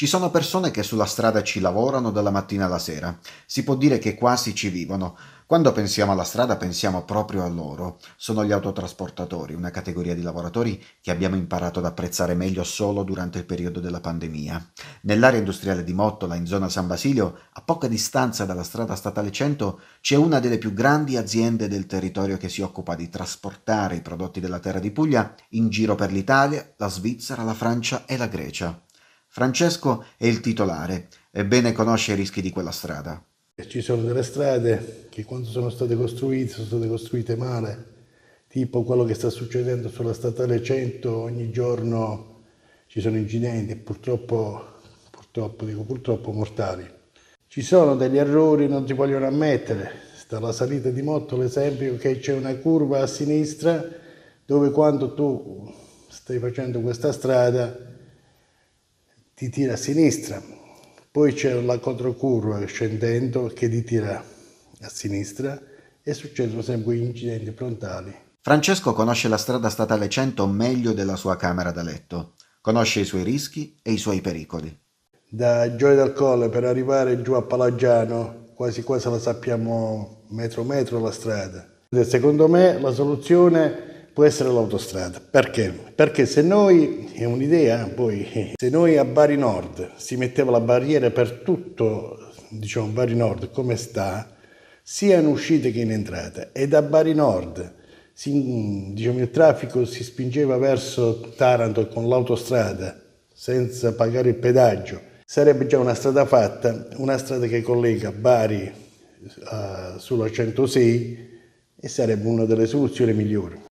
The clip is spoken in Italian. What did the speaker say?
Ci sono persone che sulla strada ci lavorano dalla mattina alla sera, si può dire che quasi ci vivono. Quando pensiamo alla strada pensiamo proprio a loro. Sono gli autotrasportatori, una categoria di lavoratori che abbiamo imparato ad apprezzare meglio solo durante il periodo della pandemia. Nell'area industriale di Mottola, in zona San Basilio, a poca distanza dalla strada statale 100, c'è una delle più grandi aziende del territorio che si occupa di trasportare i prodotti della terra di Puglia in giro per l'Italia, la Svizzera, la Francia e la Grecia. Francesco è il titolare e bene conosce i rischi di quella strada. Ci sono delle strade che quando sono state costruite sono state costruite male, tipo quello che sta succedendo sulla statale 100, ogni giorno ci sono incidenti, purtroppo, purtroppo, dico purtroppo mortali. Ci sono degli errori, non ti vogliono ammettere, dalla salita di Motto l'esempio che c'è una curva a sinistra dove quando tu stai facendo questa strada ti tira a sinistra, poi c'è la controcurva scendendo che ti tira a sinistra e succedono sempre incidenti frontali. Francesco conosce la strada statale 100 meglio della sua camera da letto, conosce i suoi rischi e i suoi pericoli. Da Gioia del Colle per arrivare giù a Palagiano, quasi quasi la sappiamo metro metro la strada. Secondo me la soluzione è può essere l'autostrada. Perché? Perché se noi, è un'idea poi, se noi a Bari Nord si metteva la barriera per tutto, diciamo Bari Nord come sta, sia in uscita che in entrata, e da Bari Nord si, diciamo, il traffico si spingeva verso Taranto con l'autostrada senza pagare il pedaggio, sarebbe già una strada fatta, una strada che collega Bari uh, sulla 106 e sarebbe una delle soluzioni migliori.